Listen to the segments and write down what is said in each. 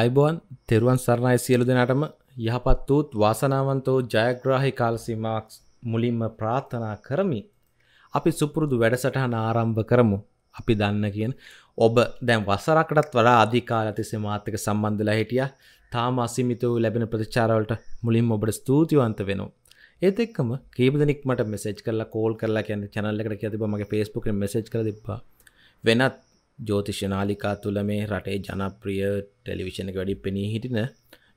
අයිබෝන් තෙරුවන් සරණයි සියලු දෙනාටම යහපත් වූත් වාසනාවන්තෝ ජයග්‍රාහි කාලසීමක් මුලින්ම ප්‍රාර්ථනා කරමි. අපි සුපුරුදු වැඩසටහන ආරම්භ කරමු. අපි දන්න කියන ඔබ දැන් වසරකටත් වඩා අධිකාලතිසේ මාතක සම්බන්ධලා හිටිය තාම අසිමිත වූ ලැබෙන ප්‍රතිචාරවලට මුලින් ඔබට ස්තුතිවන්ත වෙනවා. ඒත් එක්කම කීප දෙනෙක් මට මෙසේජ් කරලා කෝල් කරලා කියන්නේ channel එකට කියලා තිබ්බා මගේ Facebook එකේ මෙසේජ් කරලා තිබ්බා. වෙනත් ජෝතිෂනාලිකා තුළ මේ රටේ ජනප්‍රිය ටෙලිවිෂණ වැඩි පෙනී හිටින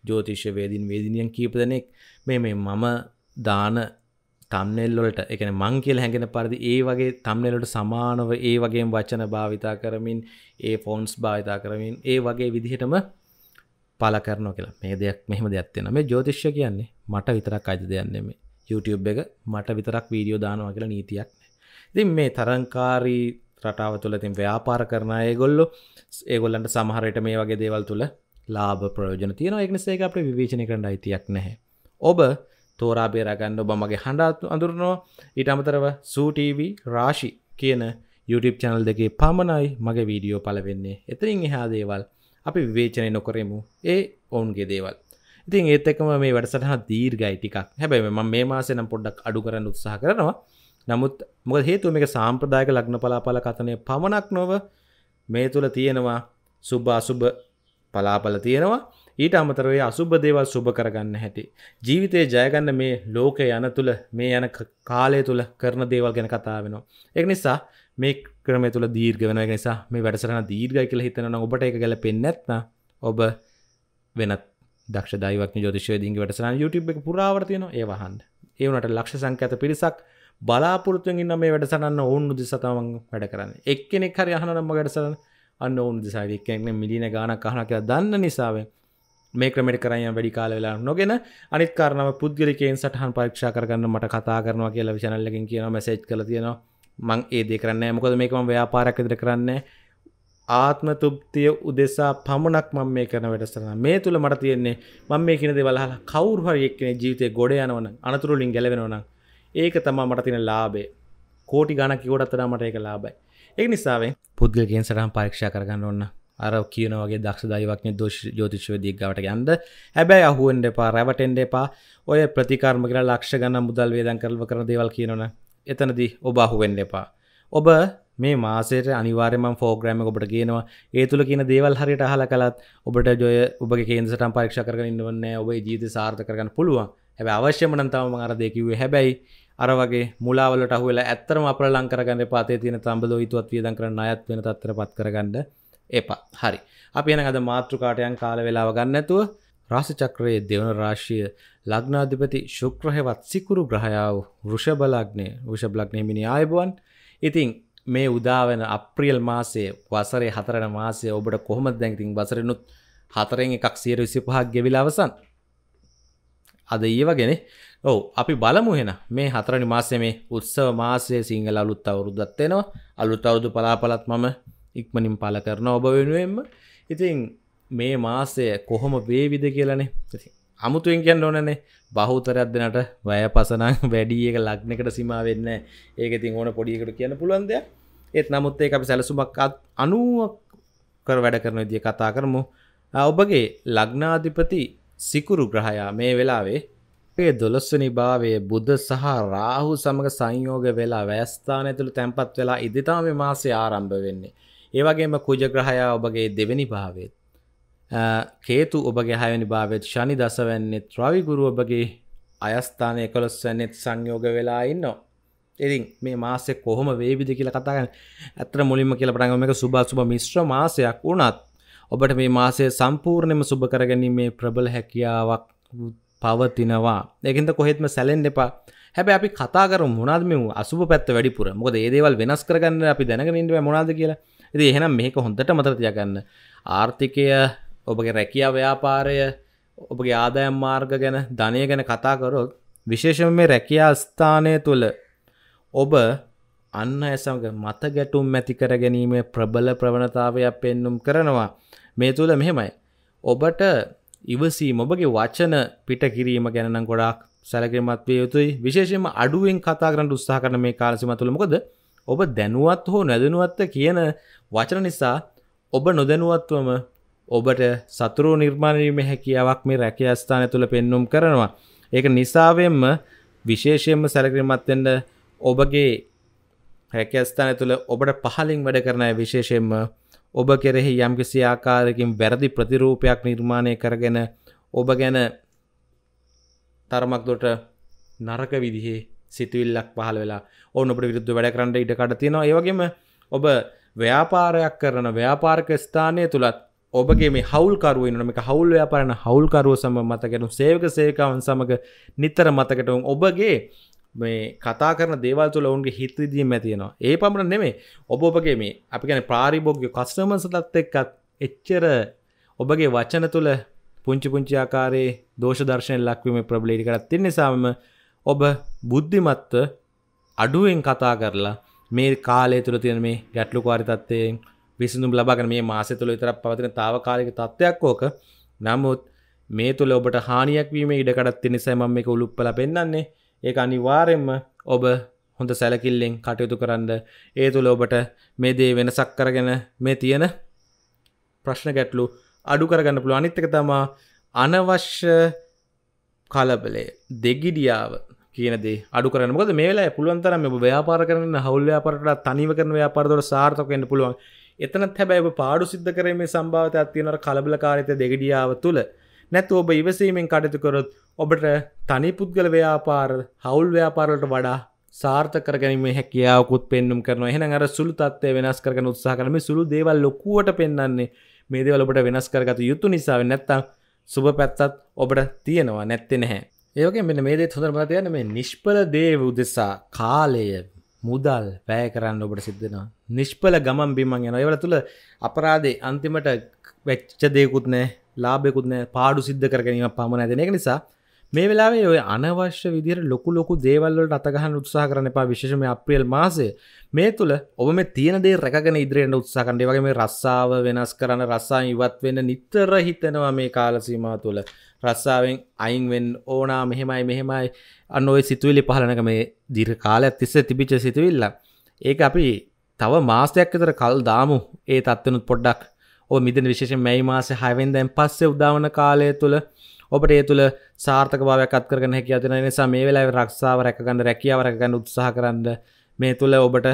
ජෝතිෂ්‍යවේදින් වේදිනියන් කීපදනෙක් මේ මේ මම දාන තම්නෙල්ලොලට එකන මං කියල හැඟෙන පරිදි ඒ වගේ තම්නෙලට සමානව ඒ වගේ වචන භාවිතා කරමින් ඒ ෆෝන්ස් භාවිතා කරමින් ඒ වගේ විදිහටම පල කරන කියලා මේ දෙයක් මෙහම දෙයක්ත්යෙන මේ ජෝතිශ්‍ය කියන්නේ මට විතරක් අජ දෙයන්නේ මේ YouTube එක මට විතරක් වීඩියෝ දානවා කියලා නීතියක් ඉතින් මේ තරංකාරී රටාව තුළ තින් ව්‍යාපාර කරන ඒගොල්ලො ඒගොල්ලන්ට සමහරයට මේ වගේ දේවල් තුළ ලාබ ප්‍රයෝජන තියෙන එක්නිසේ අපට විවේචන කරන්න අයිතියක් නැහැ. ඔබ තෝරාබේරගන්න ඔබමගේ හඬාත් අඳුරනවා ඊට අමතරව සූටීව රාශි කියන YouTube චැනල් දෙකේ පමණයි මගේ වීඩියෝ පලවෙන්නේ එතරින් එහා දේවල් අපි විවේචනය නොකරෙමු ඒ ඔවුන්ගේ දේවල් ඉතින් ඒත් එකම මේ වැඩසටහ දීර්ගයි ටිකක් හැබැයි ම මේ මාසනම් පොඩ්ඩක් අඩු කරන්න උත්සාහ කරනවා නමුත් මොක හේතුව මේක සාම්ප්‍රදායක ලග්න පලාපල කතනය පමණක් නොව මේ තුළ තියෙනවා සුභ අසුභ පලාපල තියෙනවා ඊට අමතරවේ අසුභ දේවල් සුභ කරගන්න හැටි. ජීවිතය ජයගන්න මේ ලෝක යන තුළ මේ යන කාලය තුළ කරන දේවල් ගැන කතා වෙනවා. එක් නිසා මේ ක්‍රම තුළ දීර්ග වෙන නිසා මේ වැඩසරන දීර්ගය කියල හිතන ඔබට එක ගැල පෙන්නෙත්න ඔබ වෙනත් දක්ෂ දයිවක් ජෝතිශය දිගේ වැඩසරන YouTube එක පුරාවර්තියන ඒවහන්ද ඒවනට ලක්ෂ සංකඇත පිරිසක් බලාපොරතුන් ඉන්න මේ වැඩසන්න ඔවුන් දිසතමන් වැඩ කරන්න එක්කෙනෙක් හරි අහනම්ම වැඩසරන අන්න ඔවුන් දිසාරික්කෙන මිලින ගාන කහනක දන්න නිසාව මේ ක්‍රමට කරය වැඩි කාල වෙලා නොගෙන අනිත් කරනම පුද්ගලිකෙන් සටහන් පරීක්ෂා කරගන්න මට කතා කරනවා කියලා විශනල්ලකින් කියන මැසේජ් කළ තියෙනවා මං ඒදේ කරන්න මොකද මේකම ව්‍යාපාරක් විදිර කරන්නේ ආත්ම තුප්තිය උදෙසා පමණක් මම මේ කරන වැඩසටහන මේ තුල මට තියෙන්නේ මම මේ කියන දේවල් අහලා කවුරු හරි එක්කෙනෙක් ජීවිතේ ගොඩ යනවනම් අනතුරු වලින් ගැලවෙනවනම් ඒක තමා මට තින ලාබේ කෝටි ගණ කිවටත්තනා මට ඒක ලාබයි ඒ නිසාාවේ පුද්ගලගෙන් සටහම් පරීක්ෂා කරගන්න ඔන්න අර කියනවගේ දක්ෂ දයිවක්න දෝෂ ජෝතිශවදී ගවට ගන්ද හැබැයි අහුවෙන්ට එපා රැවටෙන්ඩ එපා ඔය ප්‍රතිකාර්ම කර ලක්ෂ ගන්න මුදල් වේදන් කරව කර දේවල් කියනන එතනද ඔබ අහුවෙන්ඩ එපා ඔබ මේ මාසේට අනිවාර්යම ෆෝග්‍රෑම ඔබට කියනවා ඒ තුළ කියන දේවල් හරියට අහල කලත් ඔබට ජොය ඔබ කේන්සට පරක්ෂ කරගන්නවන්න ඔබ ජීත සාර්ථ කරගන්න පුළුවන් හැබ අවශ්‍යමනන්තාවම අරදයකිවේ හැබැයි අර වගේ මුලාවලට අහුවෙලා ඇත්තරම අපර ලංකරගන්න පාතේ තියෙන තම්බලෝ හිතුවත් වියදම් කරන්න අයත් වෙන තත්ත්වයටපත් කරගන්න එපා. හරි. අපි එහෙනම් අද මාතෘකාටයන් කාල වේලාව ගන්න නැතුව රාශි චක්‍රයේ දෙවන රාශිය ලග්නාධිපති ශුක්‍ර හේවත් සිකුරු ග්‍රහයාව වෘෂභ ලග්නයේ වෘෂභ ලග්නයේ මිනි ආයුබෝන්. ඉතින් මේ උදාවන අප්‍රියල් මාසයේ වසරේ හතරන මාසය ඔබට කොහොමද දැන් ඉතින් වසරෙනුත් හතරෙන් එකක් 125ක් ගෙවිලා අවසන්. අද ඊව ගැනේ ඔව අපි බලමු හෙන මේ හතරනි මාසය මේ උත්සව මාසය සිංහල අලුත් අවුරුදත්වෙනවා අලුත් අවුදු පලාපලත් මම ඉක්මනින් පල කරන ඔබ වෙනුවෙන්ම ඉතින් මේ මාසය කොහොම වේවිද කියලනේ අමුතුවෙන් කියන්න ඕනනේ බහුතරයක් දෙනට වැය පසනං වැඩිය එක ලක්නකට සිමා වෙන්න ඒක ඉතින් ඕන පොඩියකට කියන්න පුළුවන්ද ඒත් නමුත් ඒ අපි සැලසුමක්ත් අනුවක් කර වැඩ කරන දිය කතා කරමු ඔබගේ ලග්නාධිපති සිකුරු ග්‍රහයා මේ වෙලාවේ අපේ දොළොස්වනි භාවය බුද සහ රාහු සමඟ සංයෝග වෙලා වැස්ථාන ඇතුළු තැන්පත් වෙලා ඉදිතාම මාසේ ආරම්භ වෙන්නේ. ඒවගේම කුජග්‍රහයා ඔබගේ දෙවැනි භාවත්. කේතු ඔබගේ හයනි භාවත් ශනි දසවැන්නෙත් ත්‍රවිගුරු ඔබගේ අයස්ථානය කොළොස්වැන්නෙත් සංයෝග වෙලා ඉන්නවා. ඉතින් මේ මාසෙ කොහොම වේවිද කියලා කතාගන්න ඇතර මුලින්ම කියල පටගම එක සුභසුභ මිශ්‍ර මාසයක් වුණත් ඔබට මේ මාසේ සම්පූර්ණයම සුභ කරගැනීමේ ප්‍රබල හැකියාවක් පවතිනවා ඒකන්ද කොහෙත්ම සැලෙන් එපා හැබැ අපි කතාර මොනාද මෙ අසු පැත් වැඩිපුර මොද ඒදේවල් වෙනස් කරගන්න අපි දැනගෙනට මොනාද කියලා ඇති එහෙනම් මේක හොඳට මතරතියගන්න ආර්ථිකය ඔබගේ රැකියා ව්‍යාපාරය ඔබගේ ආදායම් මාර්ග ගැන ධනය ගැන කතාකරොත් විශේෂම මේ රැකියා ස්ථානය තුළ ඔබ අන්න ඇසමග මත ගැටුම් ඇති කර ගැනීම ප්‍රබල ප්‍රවණතාවයක් පෙන්නුම් කරනවා මේ තුළ මෙහෙමයි ඔබට ඉවසීම ඔබගේ වචන පිට කිරීම ගැන ගොඩක් සැලකිමත් වේ යුතුයි විශේෂම අඩුවෙන් කතා කරන්න උත්සාහ කරන මේ කාලසිම තුළ මොකද ඔබ දැනුවත් හෝ නැදනුවත්ත කියන වචන නිසා ඔබ නොදැනුවත්වම ඔබට සතුරු නිර්මාණීම හැකියාවක් මේ රැකිය ස්ථානය තුළ පෙන්නුම් කරනවා ඒක නිසාවෙන්ම විශේෂයෙන්ම සැලකිරිමත්වෙන්ට ඔබගේ රැකස්ථානය තුළ ඔබට පහලින් වැඩ කරනය විශේෂයෙන්ම ඔබ කෙරෙහි යම්කිසි ආකාරකින් වැරදි ප්‍රතිරූපයක් නිර්මාණය කරගෙන ඔබ ගැන තරමක් දොට නරක විදිහේ සිතුවිල්ලක් පහල වෙලා ඕන ඔබට විරුද්ධ වැඩ කරන්න ඉඩකට තියෙනවා ඒවගේම ඔබ ව්‍යාපාරයක් කරන ව්‍යාපාරක ස්ථානය තුළත් ඔබගේ මේ හවල්කරුව නමක හවුල් ව්‍යාපාරන හවුල්කරුව සම මතකෙනු සේවක සේකාවන් සමඟ නිතර මතකටවුන් ඔබගේ මේ කතා කරන දේවල් තුළ ඔවුන්ගේ හිතවිදීම ඇතියෙනවා ඒ පමණ නෙමේ ඔබ ඔබගේ මේ අපි ගැන ප්‍රාරිභෝග්‍ය කස්ටමර්ස තත් එක්කත් එච්චර ඔබගේ වචන තුළ පුංචි පුංචි ආකාරයේ දෝෂ දර්ශනය ලක්වීම ප්‍රබ්ලේඩි කරත් තින් නිසාම ඔබ බුද්ධිමත්ව අඩුවෙන් කතා කරලා මේ කාලය තුළ තියෙන මේ ගැටලු කාරිතත්වයෙන් විසඳුම් ලබාගෙන මේ මාසය තුළ විතරක් පවතින තාවකාලික තත්ත්වයක් ඕක නමුත් මේ තුළ ඔබට හානියක් වීම ඉඩකඩත් තිනිසයි මම මේක උලුප්පල පෙන්න්නේ ඒ අනිවාරෙන්ම ඔබ හොඳ සැලකිල්ලෙන් කටයුතු කරන්න ඒ තුළ ඔබට මේ දේ වෙනසක් කරගෙන මේ තියෙන ප්‍රශ්න ගැටලු අඩු කරගන්න පුළුව අනිත්තක තමා අනවශ්‍ය කලබලේ දෙගිඩියාව කියනදේ අඩු කරන මොද මේලා පුළුවන්තරම ඔබ ව්‍යාපාර කරන හවල්්‍යාපරට තනිව කරන ව්‍යාපාරදොට සාර්ථකෙන්න්න පුළුවන් එතනත් හැබැයි පාඩු සිද්ධ කරේ සම්භාවතයක් තියෙනට කලබල කාරිත දෙගඩියාව තුළ නැතු ඔබ ඉවසීමෙන් කටතුකරොත් ඔබට තනි පුද්ගල ව්‍යාපාර හවුල් ව්‍යාපාරලට වඩා සාර්ථකර ගැනීම හැකියාවකුත් පෙන්නුම් කරන එහෙන අර සුළු තත්වය වෙනස් කරන උත්සාහ කරම සුළු දේවල් ලොකුවට පෙන්න්නේ මේ දේවලට වෙනස් කරගත යුතු නිසාව නැත්තං සුබ පැත්තත් ඔබට තියෙනවා නැත්තෙ නැහැ ඒකෙන් මෙ මේදේ හොඳරමත යන මේ නිෂ්පල දේව උදෙසා කාලය මුදල් වැෑ කරන්න ඔබට සිද්ධෙනවා නිෂ්පල ගමන් බිමන් යන ඒවල තුළ අපරාදේ අන්තිමට වෙච්ච දෙයකුත් නෑ ලාබෙකුත්න පාඩු සිද්ධ කරගනීම පමණ ඇදන එක නිසා මේ වෙලාවේ ඔය අනවශ්‍ය විදිර ලොකු ලොකු දේවල්ලට අතගහන් උත්සා කරන එපා විශෂම අප්‍රියල් මාසේ මේ තුළ ඔබ මේ තියනදේ රැකගෙන ඉදිරියට උත්සාකන්ඩ වගේ මේ රස්සාාව වෙනස් කරන්න රස්සා ඉවත් වෙන්න නිත්තර හිතනවා මේ කාලසීම තුළ රස්සාාවෙන් අයින්වෙන් ඕනා මෙහෙමයි මෙහෙමයි අන්න ඔය සිතුවිලි පහලනක මේ දිර කාලයක් තිස්ස තිබිච්ච සිතුවිල්ල ඒක අපි තව මාස්තයක් විතර කල් දාමු ඒ තත්වනුත් පොඩ්ඩක් ඔ මිදන විශේෂ මැයි මාස හැවෙන් දැන් පස්සේ උදාවන කාලය තුළ ඔබට ඒ තුළ සාර්ථක භාවයක් අත්කරන හැකි අතින නිසා මේ වෙලාව රක්ෂාව රැකගන්න රැකියාවරකගන්න උත්සාහ කරන්න මේ තුළ ඔබට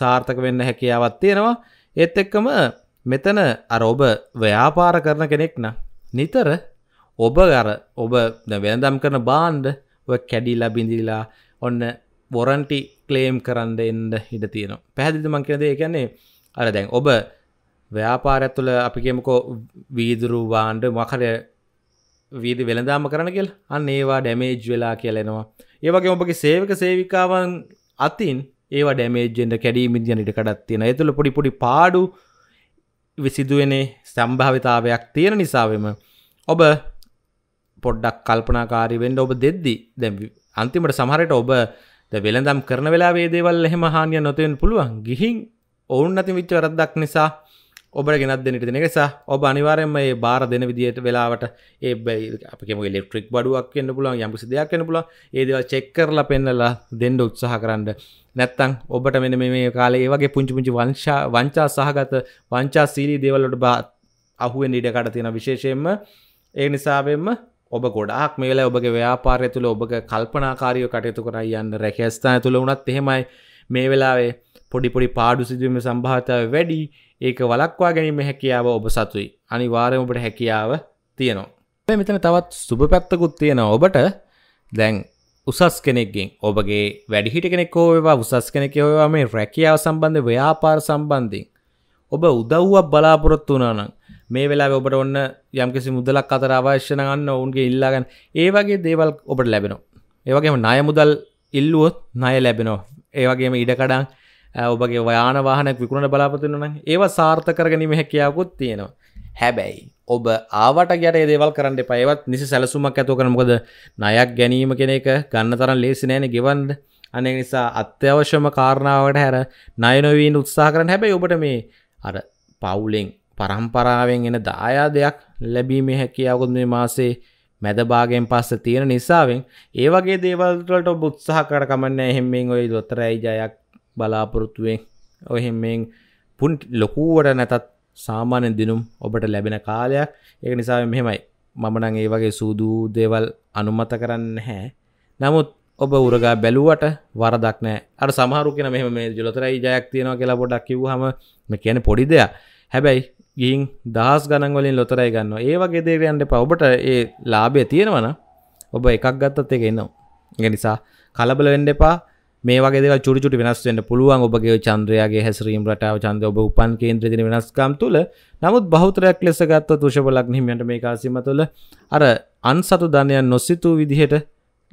සාර්ථක වෙන්න හැකියාවත් තියෙනවා ඒත් එක්කම මෙතන අර ඔබ ව්‍යාපාර කරන කෙනෙක්න නිතර ඔබ ගර ඔබ වෙනදම් කරන බාන්්ඩ ඔය කැඩිලා බිඳිලා ඔන්න බොරන්ටි ක්ලේම් කරන්න එන්න හිට තියෙනවා පැහදිදි මංකිනද කියන්නේ අර දැන් ඔබ ව්‍යාපාර ඇතුළ අපිගෙමකෝ වීදුරු වාන්ඩ මකර වීදි වෙළදාම කරන කියල් අන්න ඒවා ඩැමේජ් වෙලා කියලෙනවා ඒවගේ ඔබගේ සේවක සේවිකාවන් අතින් ඒවා ඩැමේජෙන්ට කැඩීමිදියන ඉට කඩත් තියෙන ඇතුළ පොඩිපොඩි පාඩු විසිදුවනේ සම්භාවිතාවයක් තියෙන නිසාවම ඔබ පොඩ්ඩක් කල්පනාකාරි වෙන්ඩ ඔබ දෙද්දි දැ අන්තිමට සමහරයට ඔබ වෙළඳම් කරන වෙලා වේදේවල් එහෙම හානිය නොතයෙන් පුළුවන් ගිහින් ඔවුන් නැති විච්ච රද්දක් නිසා ඔබ ගෙනත් දෙනට දෙන නිසා ඔබ අනිවාරෙන්ම ඒ බාර දෙන විදියට වෙලාවට ඒ අපම ලෙක්ට්‍රික් බඩුවක් කියන්න පුලන් යම්කිසි දෙයක් කන්න පුල ඒදව චෙක්කරල පෙන්නලා දෙන්ඩ උත්සාහ කරන්න නැත්තං ඔබට මෙන මේ කාලේ ඒවගේ පුංචි පුංචි වංශා වංචා සහගත වංචා සීරී දේවල්ලට බා අහුවෙන් ඉඩකට තියෙන විශේෂයෙන්ම ඒ නිසාවෙන්ම ඔබ ගොඩක් මේල ඔබගේ ව්‍යාපාරය තුළ ඔබ කල්පනාකාරයෝ කටයුතු කරයි යන්න රැකස්ථාන තුළ උනත් එහෙමයි මේ වෙලාවේ පොඩිපොඩි පාඩු සිදුවීම සම්භාතාව වැඩි ඒක වලක්වා ගැනීම හැකියාව ඔබ සතුයි අනිවාර්යම ඔබට හැකියාව තියෙනවා. මෙතන තවත් සුබ පැත්තකුත් තියෙනවා ඔබට දැන් උසස් කෙනෙක්ගෙන් ඔබගේ වැඩිහිට කෙනෙක් හෝ වේවා උසස් කෙනෙක් හෝ වේවා මේ රැකියාව සම්බන්ධ ව්‍යාපාර සම්බන්ධයෙන් ඔබ උදව්වක් බලාපොරොත්තු වුණා නම් මේ වෙලාවේ ඔබට ඔන්න යම්කිසි මුදලක් අතර අවශ්‍ය නම් අන්න ඔවුන්ගේ ඉල්ලා ගන්න. ඒ වගේ දේවල් ඔබට ලැබෙනවා. ඒ වගේම ණය මුදල් ඉල්ලුවොත් ණය ලැබෙනවා. ඒ වගේම ඉඩකඩම් ඔබගේ වයානවාහනක් විකුණට බලාපතින්නන ඒවා සාර්ථකරගනීම හැකියාවකුත් තියෙනවා. හැබැයි ඔබ ආවට ගැට දේවල් කරන්න පයවත් නිසි සැලසුමක් ඇතුව කරනකොද නයක් ගැනීම කෙනෙක ගන්න තරන් ලේසි නෑන ගෙවන්ඩ අනෙ නිසා අත්‍යවශ්‍යම කාරණාවට හැර නයනොවීන් උත්සා කරන හැබැයි ඔබට මේ අර පවුලෙන් පරම්පරාවෙන් එන දායාදයක් ලැබීමේ හැකියාවකුත් මේ මාසේ මැදභාගෙන් පස්ස තියෙන නිසාවෙන් ඒවගේ දේවල්ට ඔබ උත්සාහ කරකමන්න එහෙමෙන් ඔයි දොතරයි ජයක් බලාපොරොත්තුවෙන් ඔහෙම පුන් ලොකුවට නැතත් සාමාන්‍යෙන් දිනුම් ඔබට ලැබෙන කාලයක් ඒක නිසා මෙහෙමයි මමනං ඒ වගේ සූදූ දේවල් අනුමත කරන්න හැ නමුත් ඔබ උරගා බැලුවට වරදක් නෑ අර සමහරු කියෙන මෙහම මේ ජොතරයි ජයක් තියෙනවා කියලා පොඩක් කිව්හම මේ කියන පොඩි දෙයක් හැබැයි ගිහින් දහස් ගණන්වලින් ලොතරයි ගන්න ඒ වගේ දේරයන්ට පවබට ඒ ලාබය තියෙනවන ඔබ එකක් ගත්තත් එක එන්නවා එ නිසා කලබල වෙන්ඩ එපා මේ වගේ චුරිචුට වෙනස්වෙන්න පුළුවන් ඔබගේ චන්ද්‍රයාගේ හැසරීම් රටාව චන්ද ඔබ උපන් කේන්ද්‍රදින වෙනස්කම් තුළ නමුත් බෞතරයක් ලෙස ගත්ත තුෂපලක් හිමියට මේ කාසිම තුළ අර අන්සතු ධනයන් නොස්සිතූ විදිහට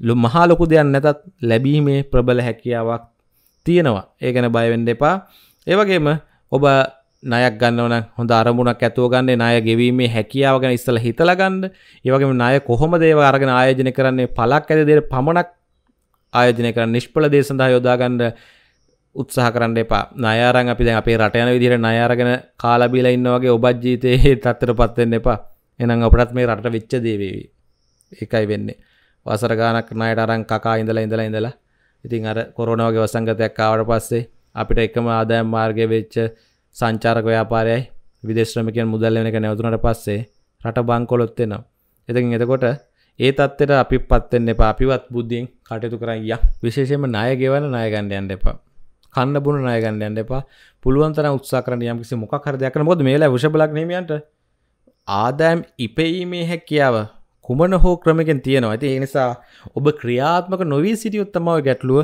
ලු මහාලොකු දෙයක් නැතත් ලැබීමේ ප්‍රබල හැකියාවක් තියෙනවා ඒ ගැන බයවෙන්න එපා ඒවගේම ඔබ නයක් ගන්නවන හොඳ අරමුණක් ඇතුව ගන්නේ නාය ගෙවීමේ හැකියාව ගැන ඉස්සල හිතලගන්න ඒවගේම නාය කොහොම දේව අරගෙන ආයෝජන කරන්නේ පලක් ඇද දෙයට පමණක් ආයෝජනය කරන්න නිෂ්පල දේ සඳහා යොදාගන්න උත්සාහ කරන්න එපා නයාරං අපි දැන් අපේ රට යන විදිහට ණයාරගෙන කාලා බීලා ඉන්නා වගේ ඔබත් ජීවිතේ තත්ත්වයටපත් වෙන්න එපා. එහෙනම් අපටත් මේ රටට වෙච්ච දේ වේවි. ඒකයි වෙන්නේ. වසර ගාණක් ණයට අරන් කකා ඉඳලා ඉඳලා ඉඳලා ඉතින් අර කොරෝනා වගේ වසංගතයක් ආවට පස්සේ අපිට එකම ආදායම් මාර්ගය වෙච්ච සංචාරක ව්‍යාපාරයයි විදේශ ශ්‍රමිකයන් මුදල් වෙන එක නැවතුනට පස්සේ රට බංකොලොත් වෙනවා. ඉතින් එතකොට ඒ තත්වෙට අපි පත්වෙන්න එපා අපිවත් බුද්ධියෙන් කටයුතු කරයිය විශේෂම ණය ගෙවන ණයගන්න යන්න එපා කන්න බුණ ණයගන්න යන්න එපා පුළුවන්තර උත්සා කරන යම් කිසි මොකක් හරි දෙයක් මොකද මේලා වෘෂබලක් නෙමෙයන්ට ආදායම් ඉපෙීමේ හැකියාව කුමන හෝ ක්‍රමකෙන් තියෙනවා ඇති ඒ නිසා ඔබ ක්‍රියාත්මක නොවී සිටියොත් තමයි ගැටලුව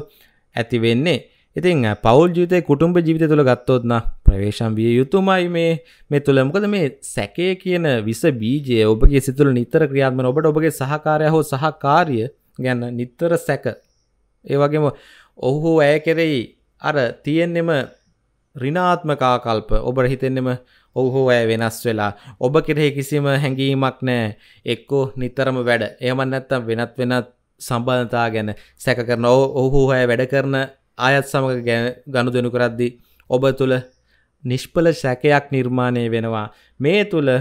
ඇති වෙන්නේ ඉතින් පවල් ජීතය කුටුම්ඹ ජීවිත තුළ ගත්තොත්න ප්‍රවේශම් විය යුතුමයි මේ මෙ තුළ මොකද මේ සැකේ කියන විස බීජය ඔබගේ සිතුළ නිතර ක්‍රියාත්ම ඔබට ඔබගේ සහකාරය හෝ සහකාරිය ගැන්න නිත්තර සැක ඒවගේම ඔහු ඇය කෙරෙයි අර තියෙන්නෙම රිනාත්මකාකල්ප ඔබ හිතෙන්නෙම ඔහු ඇය වෙනස් වෙලා ඔබ කෙරෙහි කිසිම හැඟීමක් නෑ එක්කෝ නිතරම වැඩ එහමන් නැත්තම් වෙනත් වෙනත් සම්බන්ධතා ගැන සැක කරන ඔහු හය වැඩ කරන ආයත් සමඟ ගැ ගණු දෙනු කරද්දි ඔබ තුළ නිෂ්පල සැකයක් නිර්මාණය වෙනවා මේ තුළ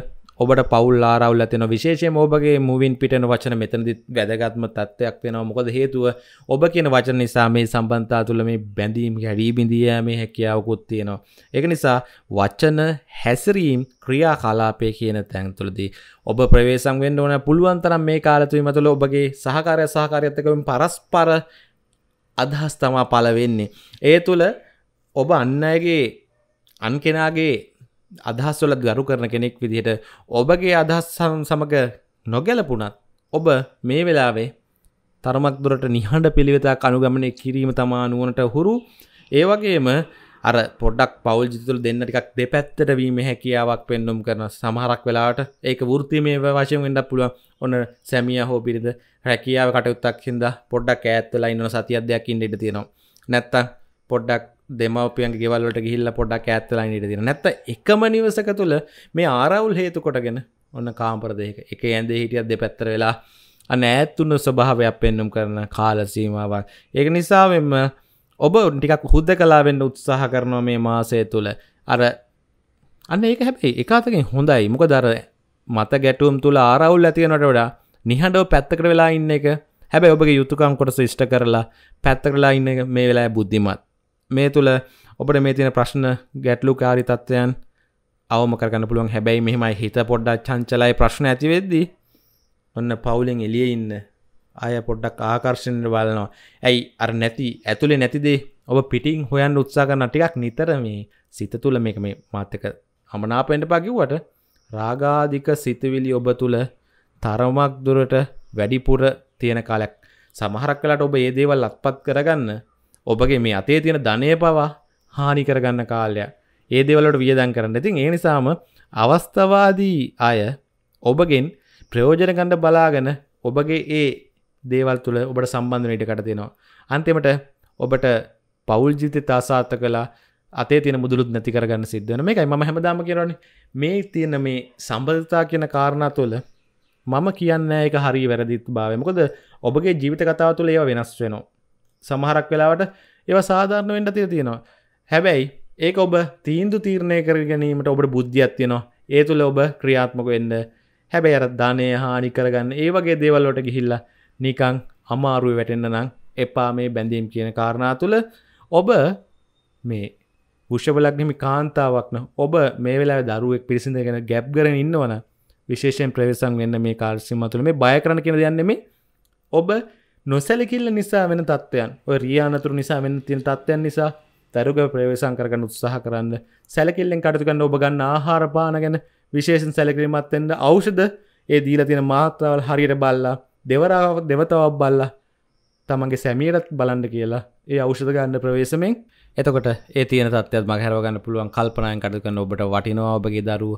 ඔබට පවල් ආරවල් ඇතින විශේෂය ඔබගේ මුවින් පිටන වචන මෙතනදි වැදගත්ම තත්ත්වයක් වෙනවා මොකද හේතුව ඔබ කියන වචන නිසා මේ සම්බන්තා තුළ මේ බැඳීම් හැඩී බිඳියෑමේ හැකියාවකුත් තියෙනවා එක නිසා වච්චන හැසිරීම් ක්‍රියා කලාපය කියන තැන් තුළදී ඔබ ප්‍රවේශම් වෙන්න ඕන පුළුවන්තරම් මේ කාලතුවීම තුළ ඔබගේ සහකාරය සහකාරයත්තකමින් පරස්පර අදහස් තමා පල වෙන්නේ. ඒ තුළ ඔබ අන්න අයගේ අන් කෙනාගේ අදහස්වල ගරු කරන කෙනෙක් විදිහට ඔබගේ අදහස් සමඟ නොගැලපුනත් ඔබ මේ වෙලාවේ තරමක් දුරට නිහඬ පිළිවෙතක් අනුගමනය කිරීම තමා නුවනට හුරු ඒවගේම අර පොඩක් පවල් ජිතුල දෙන්න ටිකක් දෙපැත්තට වීම හැකියාවක් පෙන්නුම් කරන සමහරක් වෙලාට ඒක වෘතිමය වශයෙන් වෙඩක් පුළුව ඔන්න සැමිය හෝ පිරිද රැකියාව කටයුත්තක් හිද පොඩ්ඩක් ඇත්වෙලා ඉන්න සති අධ්‍යයක්කින් ඉට තියෙනවා නැත්තම් පොඩ්ඩක් දෙමවපියන් ගෙවල්ලට ගිහිල්ල පොඩ්ඩක් ඇත්වෙලා ඉට තින නැත එකම නිවසක තුළ මේ ආරවුල් හේතු කොටගෙන ඔන්න කාම්පරදයක එක ඇන්ද හිටියත් දෙ පැත්තර වෙලා අන ඇත්තුන්න ස්වභාවයක් පෙන්නුම් කරන කාලසීමාවක් ඒක නිසා මෙම ඔබ ටිකක් හුද්ද කලාවෙන්න උත්සාහ කරනවා මේ මාසය තුළ අර අන්න ඒක හැබැයි එකතකින් හොඳයි මොක දරය මත ගැටුම් තුළ ආරවුල් ඇතියනට වඩා නිහඬව පැත්තකර වෙලා ඉන්න එක හැබැ ඔබගේ යුතුකම් කොටස ෂ්ට කරලා පැත්තකරලා ඉන්න මේ වෙලා බුද්ධිමත් මේ තුළ ඔබට මේ තියෙන ප්‍රශ්න ගැටලු කාරි තත්ත්වයන් අවම කරගන්න පුළුවන් හැබැයි මෙහෙමයි හිත පොඩ්ඩක් චංචලයි ප්‍රශ්න ඇතිවෙද්දී ඔන්න පවුලෙන් එලිය ඉන්න අය පොඩ්ඩක් ආකර්ශණයට බලනවා ඇයි අර නැති ඇතුළේ නැතිදේ ඔබ පිටිං හොයන් උත්සාගන්න ටිකක් නිතර මේ සිත තුළ මේක මේ මාතක අමනාපෙන්ට පකිව්වට රාගාධික සිතුවිලි ඔබ තුළ තරමක් දුරට වැඩිපුර තියෙන කාලයක් සමහරක් කලට ඔබ ඒ දේවල් අත්පත් කරගන්න ඔබගේ මේ අතේ තියෙන ධනය පවා හානි කරගන්න කාලය ඒ දේවලට වියදන් කරන්න ඉතින් ඒ නිසාම අවස්ථවාදී අය ඔබගෙන් ප්‍රයෝජන ගන්න බලාගෙන ඔබගේ ඒ දේවල් තුළ ඔබට සම්බන්ධන ඉඩකට තියෙනවා අන්තිමට ඔබට පවුල් ජීවිතය සාර්ථක කළා අතේ තින මුදුලුත් නැති කරගන්න සිද්ධන මේ එකයි ම හැමදාම කියරන මේ තියෙන මේ සම්බධතා කියන කාරණා තුළ මම කියන්න එක හරි වැරදිත් භාවමකොද ඔබගේ ජීවිත කතාව තුළ ඒව වෙනස් වෙනවා සමහරක් වෙලාවට ඒව සාධාරණ වෙන්ට තිය තියෙනවා හැබැයි ඒ ඔබ තීන්දු තීරණය කර ගැනීමට ඔබට බුද්ධියක් තියෙනවා ඒ තුළ ඔබ ක්‍රියාත්මක වෙන්න හැබැයි අර ධනය හානි කරගන්න ඒ වගේ දේවල්ලොට ගිහිල්ල නිකං අමාරුව වැටෙන්න්න නම් එපා මේ බැඳීම් කියන කාරණා තුළ ඔබ මේ ෘෂභලග්නිමි කාන්තාවක්න ඔබ මේ වෙලා දරුවෙක් පිරිසිඳගෙන ගැබ් කරන ඉන්නවන විශේෂයෙන් ප්‍රවේසන් වෙන්න මේ කාර්සි මතුළ මේ බය කරන කියෙන දෙයන්නෙම ඔබ නොසැලකිල්ල නිසා වෙන තත්වයන් ඔය රියානතුරු නිසා වෙන තියෙන තත්වයන් නිසා තැරුග ප්‍රවේසන් කරගන්න උත්සාහ කරන්න සැලකිල්ලෙන් කටතුකන්න ඔබ ගන්න ආහාරපාන ගැන විශේෂෙන් සැලකිරීමත්තෙන්ට අවෂද ඒ දීල තියෙන මාත්‍රාවල් හරියට බල්ලා දෙවරාව දෙවතාවක් බල්ලා තමන්ගේ සැමියරත් බලන්ඩ කියලා ඒ අවෂධ ගන්න ප්‍රවේශමෙන් එතකොට ඒ තියන තත්ත් මහරවගන්න පුළුවන් කල්පනයන් කටු කන්න ඔබට වටිනවා ඔබගේ දරු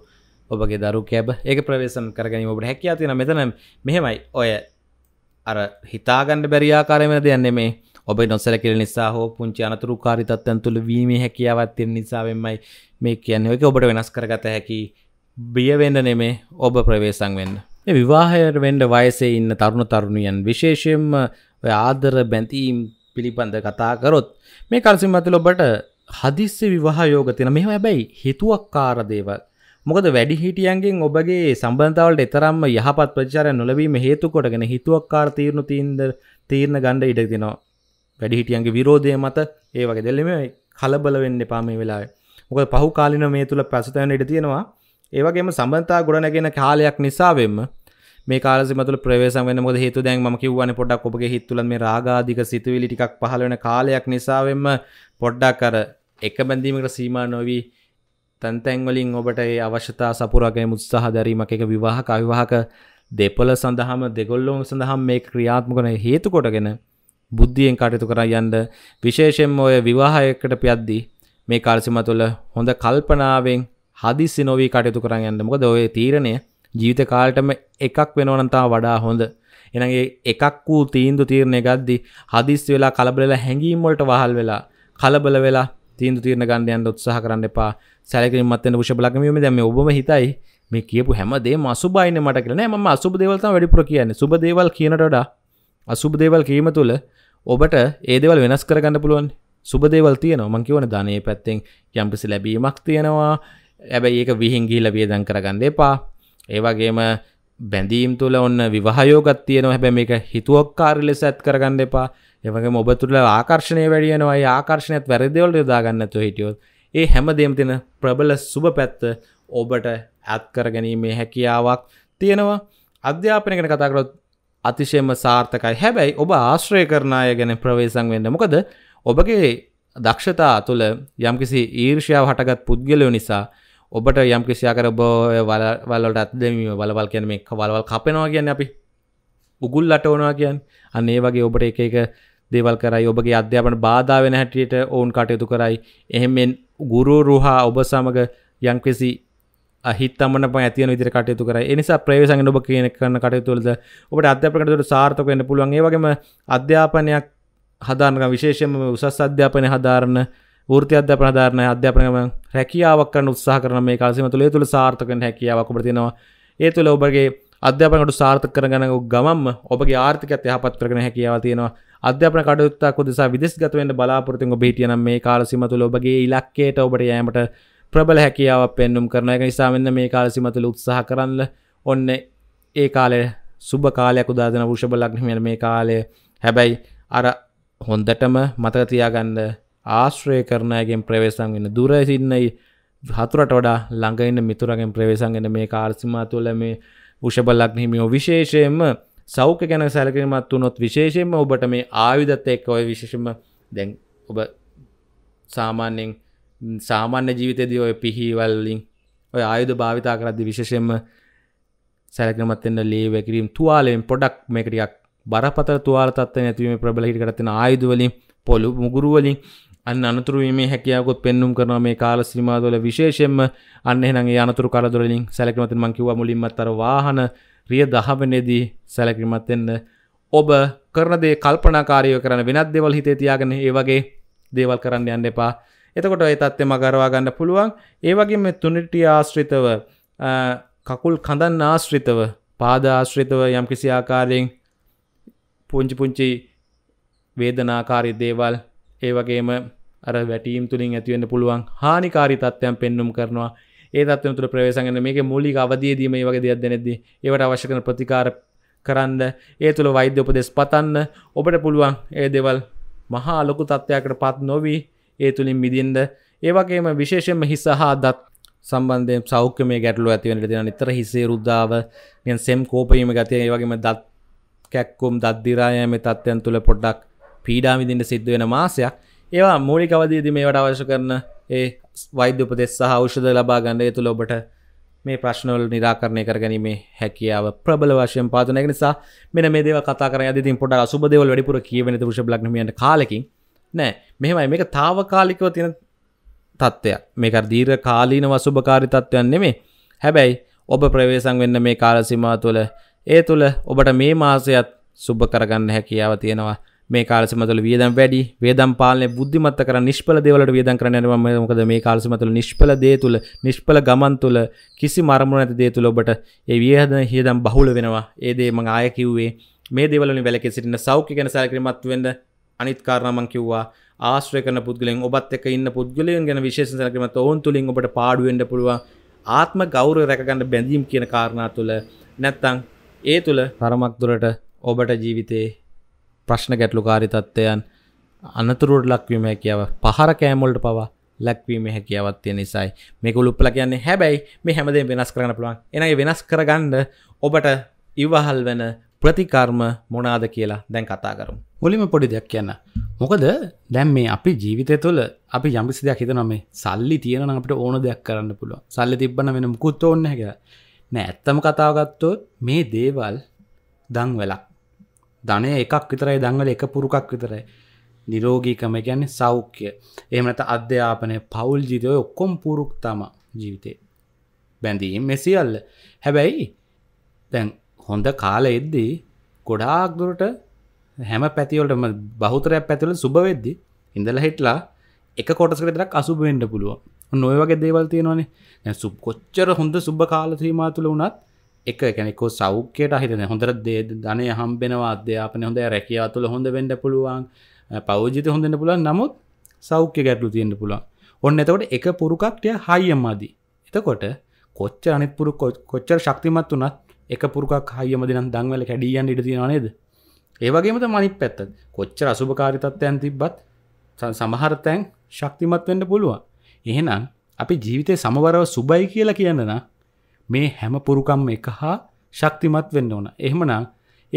ඔබගේ දරු කැබ ඒ ප්‍රවේශම් කරගනීම ඔබට හැකියා තියෙන මෙතන මෙහෙමයි ඔය අර හිතාගණ්ඩ බැරියාකාරයමෙන දෙයන්නේ මේ ඔබ නොසැකිල නිසා හෝ පුංචි අනතුරු කාරිතත්තන් තුළ වීම හැකියාවත්තිෙන් නිසාවෙන්මයි මේ කියන්නේ එක ඔබට වෙනස් කරගත හැකි බියවෙන්න නෙමේ ඔබ ප්‍රවේශන් වෙන්න. විවාහයට වෙන්ඩ වයසේ ඉන්න තරුණ තරුණියන් විශේෂයෙන්ම ආදර බැඳීම් පිළිබඳ කතාකරොත් මේ කරසිමඇතුල ඔබට හදිස්සේ විවාහයෝග තින මෙම හැබැයි හිතුවක් කාරදේවල් මොකද වැඩි හිටියන්ගෙන් ඔබගේ සම්බන්ධාවලට එතරම්ම යහපත් ප්‍රචාරය නොලවීම හේතුකොටගෙන හිතුවක් කාර්තීරණු තීන්ද තීරණ ගණ්ඩ ඉඩක් දෙනවා. වැඩි හිටියන්ගේ විරෝධය මත ඒ වගේ දෙල්ලම කලබල වෙන්න පාමේ වෙලා මොක පහු කාලින මේ තුළ ප්‍රසතයන ඉඩ තියෙනවා ඒවගේම සම්බන්තා ගොඩනැගෙන කාලයක් නිසාවෙන්ම මේ කාලසිම තුළ ප්‍රවේශම් වෙන මොකද හේතුව දැන් මම කිව්වනේ පොඩ්ඩක් ඔබගේ හිත තුළ මේ රාගාධික සිතුවිලි ටිකක් පහළ වෙන කාලයක් නිසාවෙන්ම පොඩ්ඩක් අර එක බැඳීමකට සීමා නොවි තැන්තැන් වලින් ඔබට ඒ අවශ්‍යතා සපුරා ගැනීම උත්සාහ දැරීමක් එක විවාහක අවිවාහක දෙපළ සඳහාම දෙගොල්ලොම සඳහා මේ ක්‍රියාත්මක වෙන හේතු කොටගෙන බුද්ධියෙන් කටයුතු කර යන්න විශේෂයෙන්ම ඔය විවාහයකට පියද්දී මේ කාලසිම තුළ හොඳ කල්පනාවෙන් හදිසි නොවී කටයුතු කරන්න යන්න මොකද ඔය තීරණය ජීවිත කාලටම එකක් වෙනවනතා වඩා හොඳ එනගේ එකක් වූ තීන්දු තීරණය ගද්දි හදිස් වෙලා කලබලලා හැඟීම්වලට වහල් වෙලා කලබල වෙලා තීන්දු තීරණ ගන්ධයන් උත්සාහ කරන්න එපා සැලකින් මත්තෙන් ෘෂභලගමියම දැන් මේ ඔබම හිතයි මේ කියපු හැමදේ අසුබයින මට කියලා නෑ මම අසුබ දේවල් තමයි වැඩිපුර කියන්නේ සුබ දේවල් කියනට වඩා අසුබ දේවල් කීම තුළ ඔබට ඒදවල් වෙනස් කරගන්න පුළුවන් සුබ දේවල් තියනවා මං කියවන ධනය පැත්තෙන් යම්පිසි ලැබීමක් තියෙනවා ඇබැයි ඒක විහිංගී ලබියදන් කරගන්න එපා ඒවගේම බැඳීම් තුළ ඔන්න විවාහයෝගත් තියෙනවා හැබැ මේක හිතුවක්කාර ලෙස ඇත් කරගන්න එපා එවගේ ඔබ තුළ ආකර්ශණය වැඩියනවා ආකර්ශණයත් වැරදිවල් යොදාගන්නතු හිටියොත් ඒ හැම දෙම් තින ප්‍රබල සුබ පැත්ත ඔබට ඇත් කරගැනීමේ හැකියාවක් තියෙනවා අධ්‍යාපනය ගැන කතාකරොත් අතිශයම සාර්ථකයි හැබැයි ඔබ ආශ්‍රය කරණය ගැන ප්‍රවේශන් වෙන්න මොකද ඔබගේ දක්ෂතා තුළ යම්කිසි ඊර්ෂ්‍යාව හටගත් පුද්ගලයෝ නිසා ඔබට යම් කිසියාකර බෝය වල්ලට අත්දැමීම බලවල් කියන මේ වලවල් කපෙනවා කියන්න අපි උගුල් ලට ඕනවා කියන් අන්නේ වගේ ඔබට එක එක දේවල් කරයි ඔබගේ අධ්‍යාපන බාධාවෙන හැටියට ඔවුන් කටයුතු කරයි එහෙමෙන් ගුරු රුහා ඔබ සමඟ යම්කිසි අහිතමන ඇති විදිර කටයුතු කර නිසා ප්‍රවේශන් ඔබ කියන කරන කටයුතුවලද ඔබට අධ්‍යාපනකට සාර්ථක වෙන්න පුළුවන් ඒ වගේම අධ්‍යාපනයක් හදාරන විශේෂම උසස් අධ්‍යාපනය හදාරණ ෘති අධ්‍යපනධාරණය අධ්‍යපනම හැකියාවක් කරන උත්සාහ කරන මේ කාලසිම තුළ තුළ සාර්ථකන හැකියාවක් ඔබට තියෙනවා ඒ තුළ ඔබගේ අධ්‍යාපනකට සාර්ථක කරගන ගමම් ඔබගේ ආර්ථිකත් යහපත් කරන හැකියාව තියෙනවා අධ්‍යාපන කටයුත්තක් උදෙසා විදේශගත වෙන්න බලාපොරොත්තු ඔබ හිටියනම් මේ කාලසිම තුළ ඔබගේ ඉලක්කයට ඔබට යෑමට ප්‍රබල හැකියාවක් පෙන්눔 කරන එක නිසා මෙන්න මේ කාලසිම තුළ උත්සාහ කරන්න ඔන්න ඒ කාලේ සුබ කාලයක් උදාදෙන වෘෂභ ලග්න මේ කාලය හැබැයි අර හොඳටම මතක තියාගන්න ආශ්‍රය කරනයගෙන් ප්‍රවේශන් වෙන දුර සින්නයි හතුරට වඩා ළඟඉන්න මිතුරගෙන් ප්‍රවේශන්ගෙන මේ කාර්සිමා තුළ මේ උෂබලක් හිමියෝ විශේෂයෙන්ම සෞඛ්‍ය ගැන සැලකිරීමත් වුනොත් විශේෂයෙන්ම ඔබට මේ ආයුධත් එක් ඔය විශේෂම දැන් ඔබ සාමාන්‍යෙන් සාමාන්‍ය ජීවිතයදී ඔය පිහිවල්ලින් ඔය ආයුධ භාවිතා කරද්දි විශේෂයෙන්ම සැලකිරීමත් එන්න ලේ වැකිරීම තුවාලයෙන් පොඩක් මේක ටිකක් බරපතල තුවාල තත්ත්වය නැතිවීම ප්‍රබල හිට කරතින ආයුධ වලින් පොළු මුගුරු වලින් අන්න අනතුරුවීමේ හැකියාවකොත් පෙන්නුම් කරන මේ කාල සීමාවල විශේෂයෙන්ම අන්න එහෙනම් ඒ අනතුරු කරදරවලින් සැලකිලිමත් වෙන්න මම කිව්වා මුලින්මත් අර වාහන රිය 10 වෙනේදී සැලකිලිමත් වෙන්න ඔබ කරන දේ කල්පනාකාරීව කරන වෙනත් දේවල් හිතේ තියාගෙන ඒ වගේ දේවල් කරන්න යන්න එපා එතකොට ඒ තත්ත්වය මගරවා ගන්න පුළුවන් ඒ වගේ මේ තුනිටි ආශ්‍රිතව කකුල් කඳන් ආශ්‍රිතව පාද ආශ්‍රිතව යම් කිසි ආකාරයෙන් පුංචි පුංචි වේදනාකාරී දේවල් ඒ වගේම අර වැටීම් තුළින් ඇතිවෙන්න පුළුවන් හානිකාරි තත්ත්වයන් පෙන්නුම් කරනවා ඒ තත්වන තුළ ප්‍රවේශගන්න මේක මුලි අවදයදීම ඒ වගේ දෙයක් දෙනෙදී ඒවට අවශ්‍යකන ප්‍රතිකාර කරන්න ඒ තුළ වෛද්‍ය උපදෙස් පතන්න ඔබට පුළුවන් ඒ දෙවල් මහා ලොකු තත්ත්වයකට පත් නොවී ඒ තුළින් මිදින්ද ඒවගේම විශේෂෙන්ම හිස හා දත් සම්බන්ධය සෞඛ්‍ය මේ ගැටලු ඇතිවෙනට දෙෙන නිතර හිසේ රුද්ධාව සෙම් කෝපීම ගතිය ඒවගේම දත් කැක්කුම් දත්දිරායම තත්වයන් තුළ පොඩ්ඩක් පීඩාමිදින්ට සිද්ධ වෙන මාසයක් ඒවා මූලිකවදීද මේවට අවශ්‍ය කරන ඒ වෛද්‍ය උපදෙස් සහ ෞෂධ ලබා ගන්න ඒ තුළ ඔබට මේ ප්‍රශ්නවල නිරාකරණය කරගැනීමේ හැකියාව ප්‍රබල වශයෙන් පාතනයක නිසා මෙන මේ දේව කතා කර අදින් පොට සුබදවල් වැඩිපුර කියවෙන පුෂ ලක්මියන්ට කාලකින් නෑ මෙහෙමයි මේක තාවකාලිකව තියෙන තත්ත්වයක් මේක දීර කාලීන වසුභකාරි තත්ත්වයන් නෙමේ හැබැයි ඔබ ප්‍රවේසං වෙන්න මේ කාලසිමා තුළ ඒ තුළ ඔබට මේ මාසයත් සුබ කරගන්න හැකියාව තියෙනවා මේ කාලසමතුල වියදම් වැඩි වේදම් පාලනය බුද්ධිමත්ත කර නිෂ්පල දේවලට වියදම් කරන්න යනවා මොකද මේ කාලසමතුල නිෂ්පල දේ තුල නිෂ්පල ගමන් තුල කිසි මරමුණ නැති දේ තුල ඔබට ඒ වියදම් හියදම් බහුල වෙනවා ඒ දේ මම ආය කිව්වේ මේ දේවලින් වැලකේ සිටින සෞඛ්‍ය ගැන සැලකිලිමත් වෙන්න අනිත් කාරණා මම කිව්වා ආශ්‍රය කරන පුද්ගලයන් ඔබත් එක්ක ඉන්න පුද්ගලයන් ගැන විශේෂ සැලකිලිමත් ඔවුන් තුලින් ඔබට පාඩු වෙන්න පුළුවන් ආත්ම ගෞරවය රැකගන්න බැඳීම් කියන කාරණා තුල නැත්තම් ඒ තුල තරමක් දුරට ඔබට ජීවිතේ ප්‍රශ්න ගැටලුකාරිතත්වයන් අනතුරුවට ලක්වීම හැකියාව පහර කෑමොල්ට පවා ලැක්වීම හැකියාවත් තියෙන නිසායි මේක උලුප්පල කියන්නේ හැබැයි මේ හැමදේ වෙනස් කරන්න පුළුවන් එනගේ වෙනස් කරගන්න ඔබට ඉවහල් වෙන ප්‍රතිකර්ම මොනාද කියලා දැන් කතා කරම් මුලිම පොඩි දෙයක් කියන්න මොකද දැම් මේ අපි ජීවිතය තුළ අපි යම්පිසි දෙයක් හිත නොමේ සල්ලි තියෙන අපට ඕන දෙයක් කරන්න පුළුව සල්ලි තිබන වෙන මුකුත් ඕන්න හැක නෑ ඇත්තම කතාවගත්තොත් මේ දේවල් දං වෙලක් ධනය එකක් විතරයි දංවල එක පුරුකක් විතරයි නිරෝගීකම ගැන සෞඛ්‍ය එහමට අධ්‍යාපනය පවුල් ජීතය ඔක්කොම් පුරුක් තම ජීවිතය බැඳීම් මෙසිියල්ල හැබැයි දැන් හොඳ කාල එද්දී ගොඩාක්දුරට හැම පැතිවලටම බහතරයක් පැතිවල සුභවෙද්දි ඉඳල හිටලා එක කොටසකටක් අසුබෙන්ඩ පුළුව නොය වගේ දේවල් තියෙනවානේ සුප් කොච්චර හොඳ සුබ කාලත්‍රීමා තුළ වනත් එක කැනෙකෝ සෞඛ්‍යයට හිතන හොඳර දේ ධනය හම්බෙනවා අධ්‍යාපන හොඳ රැකියා තුළ හොඳ වෙන්ඩ පුළුවන් පෞජිත හොඳන්න පුළුවන් නමුත් සෞඛ්‍ය ගැටලු තියෙන්ට පුළුවන් ඔන්න එතකොට එක පුරුකක්ටය හයියම්මාදී එතකොට කොච්ච අනිපුරු කොච්චර ශක්තිමත් වනත් එක පුරුක් හයමදින දංවල කැඩියන් ඉට තියෙන නේද ඒවගේමත මනිත් පැත්තත් කොච්චර අසුභකාරිතත්වයන් තිබ්බත් සමහරතැන් ශක්තිමත් වෙන්ඩ පුළුවන් එහෙනම් අපි ජීවිතය සමවරව සුබයි කියලා කියන්නනා මේ හැම පුරුකම් එක හා ශක්තිමත් වෙන්න ඕන එහෙමනම්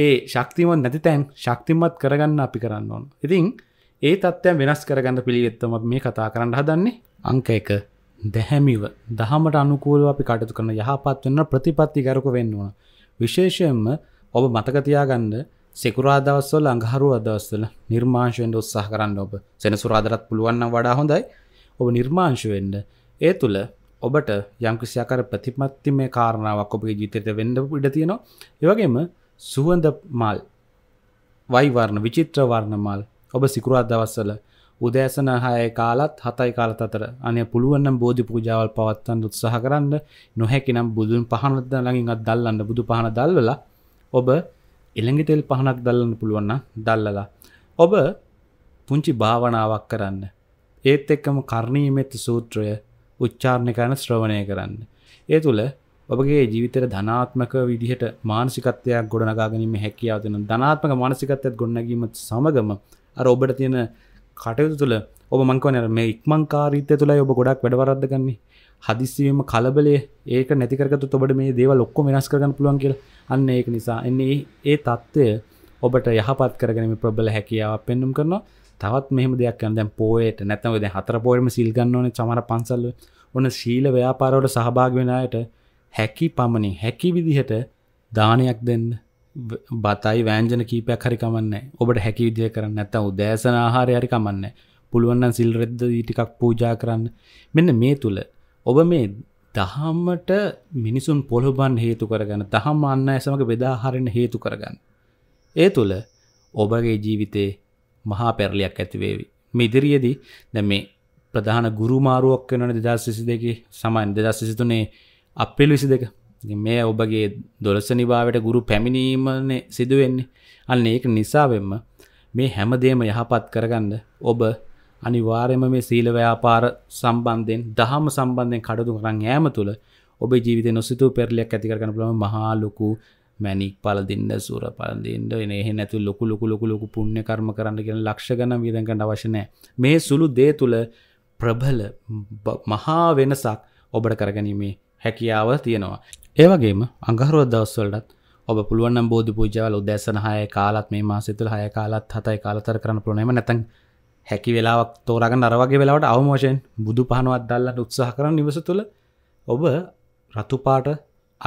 ඒ ශක්තිමත් නැති තැන් ශක්තිමත් කරගන්න අපි කරන්න ඕන ඉතින් ඒ තත්ත්වයන් වෙනස් කරගන්න පිළිවෙත්තම මේ කතා කරන්න හදන්නේ අංක එක දැහැමිව දහමට අනුකූලව අපි කටතු කරන යහපත් වන්න ප්‍රතිපත්ති ගරක වෙන්නවා. විශේෂයෙන්ම ඔබ මතකතියාගන්න සෙකුරාදවස්වල අඟහරු අදවස්වල නිර්මාංශයෙන්ට උත්සාහ කරන්න ඔබ සෙනසුරාදරත් පුළුවන්න වඩා හොඳයි ඔබ නිර්මාංශවෙන්ඩ ඒ තුළ ඔබට යම් කිසියාකර ප්‍රතිපත්ති මේ කාරණාවක් ඔබගේ ජීතයට වෙන්ඩ ඉඩ තියෙනවා ඒවගේම සුවඳ මල් වයිවර්ණ විචිත්‍රවර්ණ මල් ඔබ සිකුරාත් දවස්සල උදෑසන හය කාලත් හතයි කාලත අතර අනය පුළුවන්නම් බෝධි පූජාවල් පවත්තන් උත්සාහ කරන්න නොහැකිනම් බුදුන් පහනද ළඟින්ත් දල්ලන්න බුදු පහන දල්වලා ඔබ එළඟිටෙල් පහනක් දල්ලන්න පුළුවන්න දල්ලලා ඔබ පුංචි භාවනාවක් කරන්න ඒත් එක්කම කරණීමෙත් සූත්‍රය උච්චාරණය කරන ශ්‍රවණය කරන්න. ඒ තුළ ඔබගේ ජීවිතයට ධනාත්මක විදිහට මානසිකත්වයක් ගොඩනගා ගැනීම හැකියාව දෙන ධනාත්මක මානසිකත්වයක් ගොඩනැගීම සමගම අර ඔබට තියෙන කටයුතු තුළ ඔබ මංකවන මේ ඉක්මංකාරීත්‍ය තුළයි ඔබ ගොඩක් වැඩවරද්දගන්නේ හදිසිවීම කලබලේ ඒක නැතිකරගතු ඔබට මේ දේව ලොක්කො වෙනස් කරගන්න පුළුවන් කියලා අන්න ඒක නිසා එන්නේ ඒ தত্ত্বය ඔබට යහපත් කරගෙන ප්‍රබල හැකියාවක් පෙන්නුම් කරනවා තවත් මෙහෙම දෙයක් යන දැන් පෝයට නැත්නම් ඔය දැන් හතර පෝයෙම සීල් ගන්න ඕනේ සමහර පන්සල්වල ඔන ශීල ව්‍යාපාරවට සහභාග වෙනයට හැකි පමණින් හැකි විදිහට දානයක් දෙන්න බතයි වෑන්ජන කීපයක් හරිකමන්න ඔබට හැකි විදිය කරන්න ඇත උදෑසන ආහාර හරිකමන්න පුළුවන්න සිල්රෙද්ද ටිකක් පූජා කරන්න මෙන්න මේ තුළ ඔබ මේ දහම්මට මිනිසුන් පොළොබන් හේතු කරගන්න දහම් අන්න ඇසමක බෙදාහරෙන් හේතු කරගන්න. ඒ තුළ ඔබගේ ජීවිතේ මහා පැරලියක් ඇතිවේවි. මිදිරියදී දැ මේ ප්‍රධාන ගුරුමාරුවක් වෙනන දෙදස් විසි දෙකි සමයින් දෙදස් සිතුනේ අපිල් විසි දෙක මේ ඔබගේ දොලස නිභාවට ගුරු පැමිණීමන සිදුවෙන්නේ අන්න ඒක නිසාවෙන්ම මේ හැමදේම යහපත් කරගන්න ඔබ අනිවාර්යම මේ සීලව්‍යාපාර සම්බන්ධයෙන් දහම සම්බන්ධයෙන් කඩුතු කරන් ෑම තුළ ඔබ ජීවිත නොසිතු පෙරලියක් ඇතිකරන ලම මහාලොකු මැනික් පලදින්න සූර පලදින්ට එන එහෙ නැතු ලොකු ලොකු ලොකු ලොකු පුුණ්‍ය කරම කරන්න කියෙන ලක්ෂ ගන විදගන්න වශනය මේ සුළු දේ තුළ ප්‍රබල මහා වෙනසක් ඔබට කරගැනීමේ හැකියාව තියෙනවා. ඒවගේම අඟහරුව දවස්වලටත් ඔබ පුළුවන් බෝධි පූජාවල උදැසන හය කාලත් මේ මාසිතුල හය කාලත් හතයි කාලතර කරන පුළුවනම නැතන් හැකි වෙලාක් තෝරගන්න අරවගේ වෙලාවට අවමෝෂයෙන් බුදු පහනුවත් දල්ලට උත්සාහ කරන නිවස තුළ ඔබ රතුපාට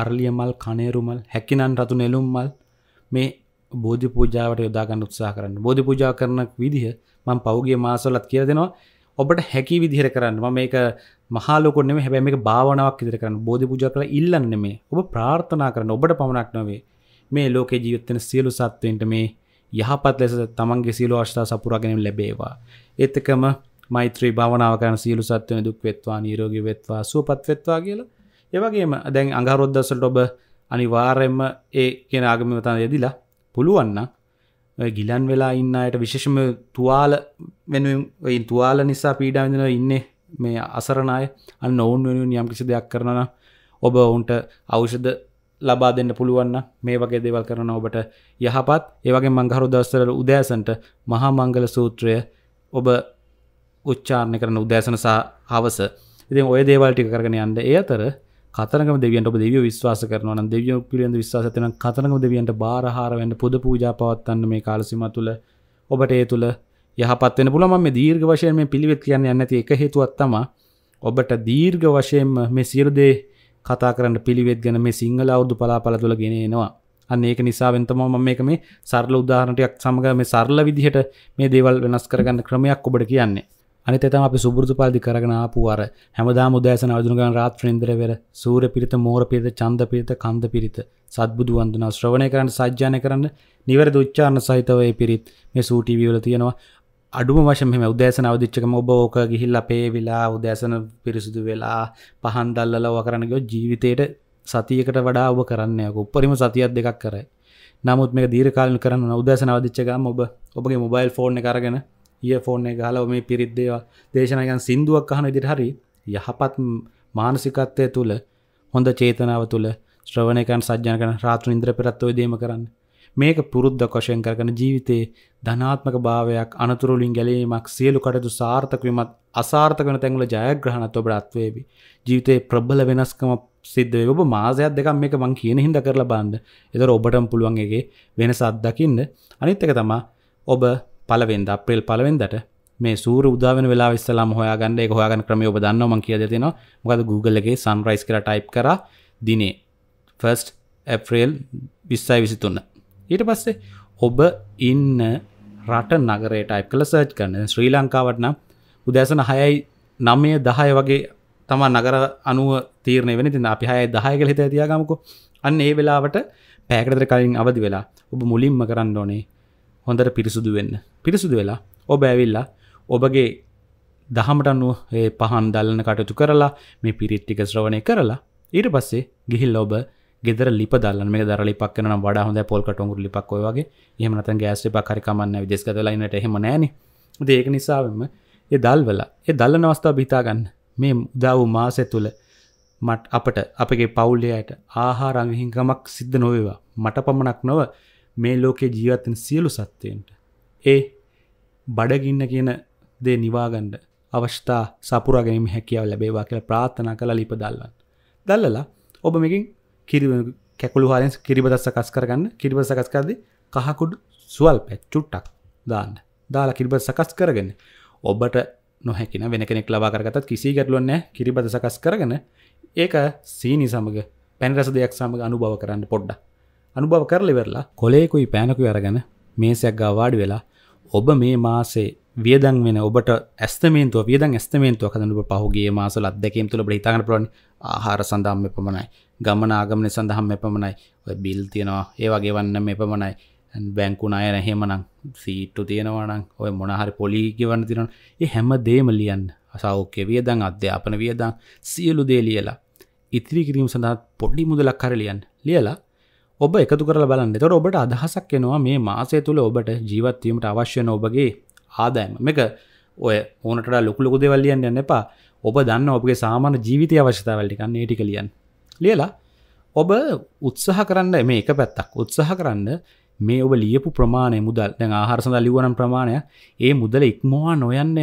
අර්ලියමල් කනේරුමල් හැකිනන් රතු නෙලුම්මල් මේ බෝධි පූජාවට යොදාගන්න උත්සාහ කරන්න බෝධි පූජා කරන විදිහ මං පෞගේ මාසොලත් කියර දෙෙනවා ඔබට හැකි විදිහර කරන්න මේක මහලොකොනෙම හැබැ මේ භාවනාවක් ඉදිර කරන්න බෝධි පුජ කළ ඉල්ලන්න මේ ඔබ ප්‍රාර්ථනා කරන ඔබට පමණක් නොවේ මේ ලෝකේ ජීවිතන සියලු සත්වන්ට මේ යහපත් ලෙස තමන්ගේ සියලු අශ්තා සපුරාගෙනම් ලැබේවා එතකම මෛත්‍රී භාවනාව කරන සියලු සත්වන දුක් වෙත්වා නීරෝගී වෙත්වා සුවපත් වෙත්වා කියලා ඒවගේම දැන් අඟහරොද්දසට ඔබ අනිවාර්යෙන්ම ඒ කියන ආගමිවතන යෙදිලා පුළුවන්න ගිලන් වෙලා ඉන්න අයට විශේෂම තුවාල වෙනුවෙන් තුවාල නිසා පීඩාවිඳන ඉන්නේ මේ අසරණය අන්න ඔවුන් වෙනුවෙන් යම් කිසි දෙයක් කරනන ඔබ ඔවුන්ට අවෂද ලබා දෙන්න පුළුවන්න මේ වගේ දෙවල් කරන ඔබට යහපත් ඒවගේ මංගහරු දස්සරල උදෑසන්ට මහා මංගල සූත්‍රය ඔබ උච්චාරණය කරන උදෑසන සහ හවස ඉතින් ඔය දේවල්ටි කරගෙන යන්න ඒ අතර කතරගම දෙවියන්ට ඔබ දෙවියෝ විශ්වාස කරනවා නම් දෙවියෝ පිළිබඳ විශ්වාසය තියෙන කතරගම දෙවියන්ට බාරහාර වෙන්න පොද පූජා පවත්වන්න මේ කාල සීමාව තුළ ඔබට ඒ තුළ යහපත් වෙන්න පුළුවන් මම මේ දීර්ඝ වශයෙන් මේ පිළිවෙත් කියන්නේ නැති එක හේතුවක් තමයි ඔබට දීර්ඝ වශයෙන් මේ සියලු දේ කතා කරන්න පිළිවෙත් ගැන මේ සිංහල අවුදු පලාපල තුළ ගෙනෙනවා අන්න ඒක නිසා වෙනතම මම මේක මේ සරල උදාහරණයක් සමඟ මේ සරල විදිහට මේ දේවල් වෙනස් කරගන්න ක්‍රමයක් ඔබට කියන්නේ අනි තම අපි සුබුරදු පාදි කරගෙන ආපු අර හැමදා මුදෑසන අවදුනගන් රාත් ්‍රන්දරවර සූර පිරිත මෝර පිරිත චන්ද පිරිත කන්ද පිරිත සත්බුදු වන්දුන ශ්‍රවණය කරන්න සජ්‍යානය කරන්න නිවර දුච්චාන්න සහිතවය පිරිත් මේ සූටිවියල තියෙනවා අඩුම වශම මෙම උදෑසන අවදිච්චකම ඔබ ඕක ගිහිල්ල අපේ වෙලා උදෑසන පිරිසිදු වෙලා පහන් දල්ලල වකරනගෝ ජීවිතයට සතියකට වඩා ඔබ කරන්නයක උපරිම සතියත් දෙකක් කරයි නමුත් මේ දීරකාලන කරන්න උදෑසන අවදිච්චකම ඔබ ඔබගේ මොබයිල් ෆෝර්න කරගෙන ඒ ෆෝන් එක හලව මේ පිරිද්දේවා දේශනයන් සිින්දුවක් අහන ඉදිට හරි යහපත් මානසිකත්වය තුළ හොඳ චේතනාව තුළ ශ්‍රවණයකන් සජ්‍යන කන රාත්‍ර ඉන්ද්‍ර පෙරත්වය දේම කරන්න මේක පුරුද්ධ කොෂයෙන් කරන ජීවිතයේ ධනාත්මක භාවයක් අනතුරුලින් ගැලීමක් සියලු කටතු සාර්ථකවීමත් අසාර්ථකන තැංගල ජයග්‍රහණත් ඔබට අත්වේබි ජීවිතයේ ප්‍රබල වෙනස්කම සිද්ධ ඔබ මාසයක් දෙකක් මේක මං කියන හිද කරලා බාන්ඩ එතර ඔබටම් පුළුවන්ගේ වෙනසත් දකින්න අනිත්තක තමා ඔබ පලවෙන්ද අප්‍රේල් පලවෙන්දට මේ සූර උදාවන වෙලා විස්සලා හොයාගන්න එක හොයාගන්න ක්‍රමය ඔබ දන්න මං කියද තියෙනවා මොකද Google එකේ සන්රයිස් කියලා ටයිප් කරා දිනේ ෆස්ට් ඇප්‍රේල් විස්සයි විසිතුන්න ඊට පස්සේ ඔබ ඉන්න රට නගරේ ටයිප් කළ සර්ච් කරන ශ්‍රී ලංකාවට නම් උදෑසන හයයි නමය දහය වගේ තමා නගර අනුව තීරණය වෙන තින්න අපි හය දහයකල හිත තියාගමකු අන්න ඒ වෙලාවට පෑකරතර කලින් අවදි වෙලා ඔබ මුලින්ම කරන්න ඕනේ හොඳට පිරිසුදු වෙන්න පිරිසුදු වෙලා ඔබ ඇවිල්ලා ඔබගේ දහමට අනුව ඒ පහන් දල්ලන කටයුතු කරලා මේ පිරිට්ටික ශ්‍රවණය කරලා ඊට පස්සේ ගිහිල්ල ඔබ ගෙදර ලි දල්ල මේ දර පක්න වඩ හොඳ පොල්කටුරු ලිපක්ොය වගේ එහමනත ගෑස්ේ පක්කරිකමන්න විදෙස්ගතලයින්නට එහෙම නෑන ඒක නිසාවෙම ඒ දල් වෙලා ඒ දල්ලන අවස්ථාව භිතාගන්න මේ උදව් මාසය තුළ මට අපට අපගේ පවුල්ලයට ආහා රංහිංකමක් සිද්ධ නොවේවා මට පමණක් නොව මේ ලෝකේ ජීවත්තන සියලු සත්‍යයෙන්ට ඒ බඩගින්න කියන දේ නිවාගණ්ඩ අවශ්තා සපුරගැනීම හැකියාව ලැබේවා කියලා ප්‍රාථනා කළ ලිප දල්ලන්න. දල්ලලා ඔබ මෙකින් කිරි කැකුළු හරෙන් කිරිබදස් සකස් කරගන්න කිරිබ සකස්කරදි කහකුඩු සුවල් පැච්චුට්ටක් දාන්න දාලා කිරිබත් සකස් කරගන්න ඔබට නොහැකින වෙන කෙනෙක් ලබා කරගතත් කිසි ගැටලුවන්න කිරිබද සකස් කරගන ඒක සීනි සමඟ පැන් රස දෙයක් සමඟ අනුභව කරන්න පොඩ්ඩක් අනුභව කරලිවෙරලා කොලෙකුයි පෑනකු අරගෙන මේසයක් ගාවාඩි වෙලා ඔබ මේ මාසේ වියදන් වෙන ඔබට ඇස්තමේන්තුව වියදන් ඇස්තමේන්තුව කදනුව පහුගේ මාසල අත්දැකීම් තුළ බ්‍රහිතාගන පුලන් ආහාර සඳහම්ම පමණයි ගමන ආගමනය සඳහම් එපමණයි ඔය බිල් තියෙනවා ඒ වගේ වන්න එපමණයි බැංකුන අය රැහෙමනම් සීට්ටු තියෙනවනම් ඔය මොනහරි පොලිගවන්න තිරන ඒ හැම දේම ලියන් අසෞඛ්‍ය වියදන් අධ්‍යාපන වියදන් සියලු දේ ලියලා ඉතිරි කිරීම සඳහත් පොඩ්ඩි මුදලක් කරලියන් ලියලා ඔබ එකතු කර බලන්න තොට ඔබට අදහසක් එනවා මේ මාසය තුළ ඔබට ජීවත්වීමට අවශ්‍යන ඔබගේ ආදායම මේක ඔය ඕනට ලොකුලොකු දෙවල්ලියන් යන්න එපා ඔබ දන්න ඔබගේ සාමාන ජීවිතය අවශ්‍යතාවල්ටිකන්න ඒටිකලියන් ලියලා ඔබ උත්සාහ කරන්න මේ එක පැත්තක් උත්සාහ කරන්න මේ ඔබ ලියපු ප්‍රමාණය මුදල් දැන් ආහාරසඳ ලිවනම් ප්‍රමාණය ඒ මුදල ඉක්මවා නොයන්න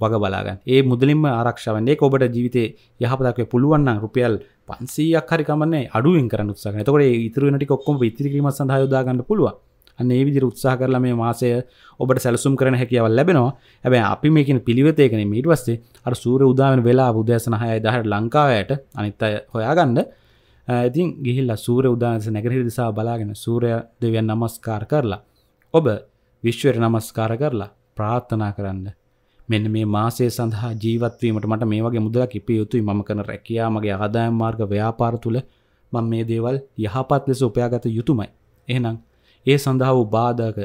වග බලාගන්න ඒ මුදලින්ම ආරක්ෂාවන්නේ ඔබට ජීවිතය යහපතක්ව පුළුවන්න රුපියල් පන්සීයක් හරි කමන අඩුවෙන් කරන්න උත්සාහ තකොට ඉතුරනට කොක්කොම ඉතිරිකිරීම සඳහා යොදාගන්න පුළුවන් අන්නේ විදිර උත්සාහ කරලා මේ මාසය ඔබට සැලසුම් කරන හැකියාවල් ලැබෙනවා හැබැයි අපි මේකින් පිළිවෙතේකන මීට පස්සේ අර සූර උදාවෙන වෙලා බුදෑසනහය දහට ලංකාවයට අනිත් අය හොයාගන්න ඉතින් ගිහිල්ල සූර උදාස නැගරහි දිසා බලාගෙන සූරය දෙවියන් නමස්කාර කරලා ඔබ විශ්වයට නමස්කාර කරලා ප්‍රාර්ථනා කරන්න මෙන්න මේ මාසය සඳහා ජීවත්වීමට මට මේ වගේ මුදලක් ඉපිය යුතුයි මම කරන රැකියාව මගේ ආදායම් මාර්ග ව්‍යාපාර තුල මම මේ දේවල් යහපත් ලෙස උපයාගත යුතුමයි. එහෙනම් ඒ සඳහා වූ බාධක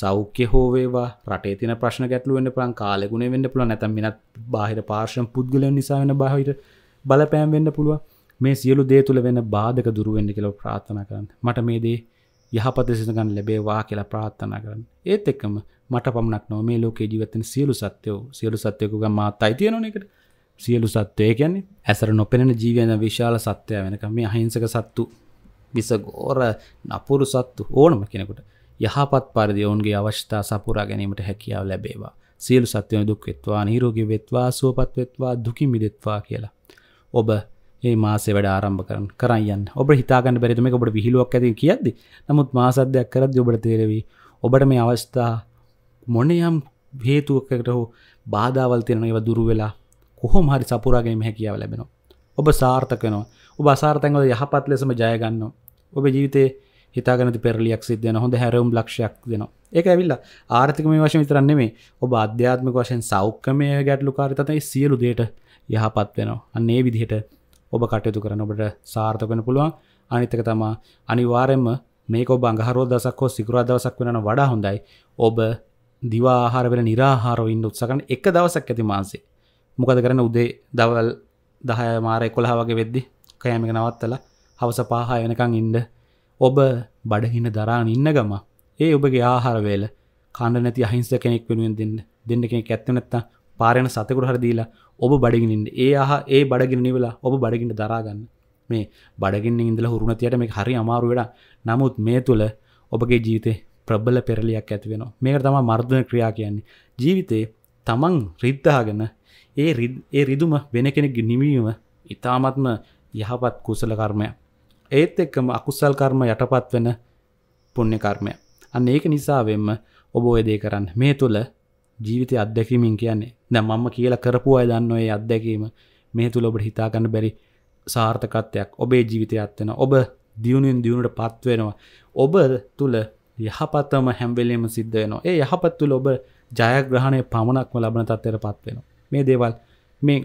සෞඛ්‍ය හෝ වේවා රටේ තියෙන ප්‍රශ්න ගැටලු වෙන්න පුළුවන් කාලෙ ගුණ වෙන්න පුළුවන් නැත්නම් වෙනත් බාහිර පාර්ශ්ව පුද්ගලයන් නිසා වෙන බාහිර බලපෑම් වෙන්න පුළුවන්. මේ සියලු දේ තුළ වෙන බාධක දුරු වෙන්න කියලා ප්‍රාර්ථනා කරන්න. මට මේ දේ යහපත සිසඳගන්න ලැබේවා කියලා ප්‍රාර්ථනා කරන්න. ඒත් එක්කම මට පමණක් නො මේ ලෝකේ ජීවත්තන සියලු සත්‍යයෝ සියලු සත්‍යයකුග මාත් අයිතියනොන එකට සියලු සත්වය කියන්නේ ඇසර නොපෙනෙන ජීවයන විශාල සත්‍යය වෙනක මේ අහිංසක සත්තු විස ගෝර නපුරු සත්තු ඕනම කෙනෙකුට යහපත් පරිදි ඔවුන්ගේ අවශ්‍යතා සපුරා ගැනීමට හැකියාව ලැබේවා සියලු සත්‍යයන දුක් වෙත්වා නීරෝගී වෙත්වා සුවපත් වෙත්වා දුකින් මිදෙත්වා කියලා ඔබ ඒ මාසේ වැඩ ආරම්භ කරන කරයන් ඔබ හිතාගන්න බැරිතුම ඔබට විහිලුවක් ඇති කියද්දි නමුත් මාසද්‍යයක් කරද ඔබට තේරවී ඔබට මේ අවස්ථා මොනයම් හේතුවකට හෝ බාධාවල් තියෙන ඒව දුරු වෙලා කොහොම හරි සපුරාගේම හැකියාව ලැබෙනවා ඔබ සාර්ථකනවා ඔබ අසාර්ථකව යහපත් ලෙසම ජයගන්නවා ඔබ ජීවිතේ හිතාගනති පෙරලියක් සිද්ධන හොඳ හැරවුම් ලක්ෂයක් දෙනවා ඒක ඇවිල්ල ආර්ථිකම වශය විතරන්නේ මේ ඔබ අධ්‍යාත්මක වශයෙන් සෞඛ්‍යමය ගැටලු කාරිතතයි සියලු දේට යහපත් වෙනවා අන්නේ විදිහට ඔබ කටයුතු කරන ඔබට සාර්ථකෙන පුළුවන් අනිතක තමා අනිවාරෙන්ම මේක ඔබ අඟහරෝ දසක් හෝ සිකරා දවසක් වෙනන වඩා හොඳයි ඔබ දිවාහාර වෙන නිරාහාරව ඉන්න උත්සකන්න එක දවසක් ඇති මාසේ මොකද කරන උදේ දවල් දහය මාරය කොළහ වගේ වෙද්දි කෑමික නවත්තල හවස පාහා වෙනකං ඉන්ඩ ඔබ බඩහින්න දරාන ඉන්න ගම ඒ ඔබගේ ආහාරවේල කණ්ඩ නැති අහිංස කෙනෙක් වෙනුවෙන් දෙන්න දෙන්න කෙනෙක් ඇත්තනත්ත පාරයන සතකුර හරදීලා ඔබ බඩගිනින්ට ඒ හා ඒ බඩගෙන නිවෙලා ඔබ බඩගින්ට දරාගන්න මේ බඩගින්න ඉඳල හුරුණතියට මේ හරි අමාරුවඩ නමුත් මේ තුළ ඔබගේ ජීවිතේ ප්‍රබල පෙරලියක් ඇතිවෙන මේක තම මර්ධන ක්‍රියා කියන්නේ ජීවිතයේ තමන් රිද්ධාගෙන ඒ ඒ රිදුම වෙන කෙනෙක් නිමීම ඉතාමත්ම යහපත් කුසල කර්මය ඒත් එක්කම අකුසල් කර්ම යටපත් වෙන පුුණ්‍ය කර්මය අන්න ඒක නිසාවෙන්ම ඔබ ඔයදේ කරන්න මේ තුළ ජීවිතය අත්දැකීමින් කියන්නේ දැ මම කියලා කරපු අය දන්න ඔය අත්දැකීම මේ තුළ ඔබට හිතාගන්න බැරි සාර්ථකත්වයක් ඔබේ ජීවිතය අත්වෙන ඔබ දියුණෙන් දියුණට පත්වෙනවා ඔබ තුළ යහපත්තම හැම්වෙලීම සිද්ධ වෙනවා ඒ යහපත්තු ඔබ ජයග්‍රහණය පමණක්ම ලබන තත්වයට පත්වෙන මේ දේවල් මේ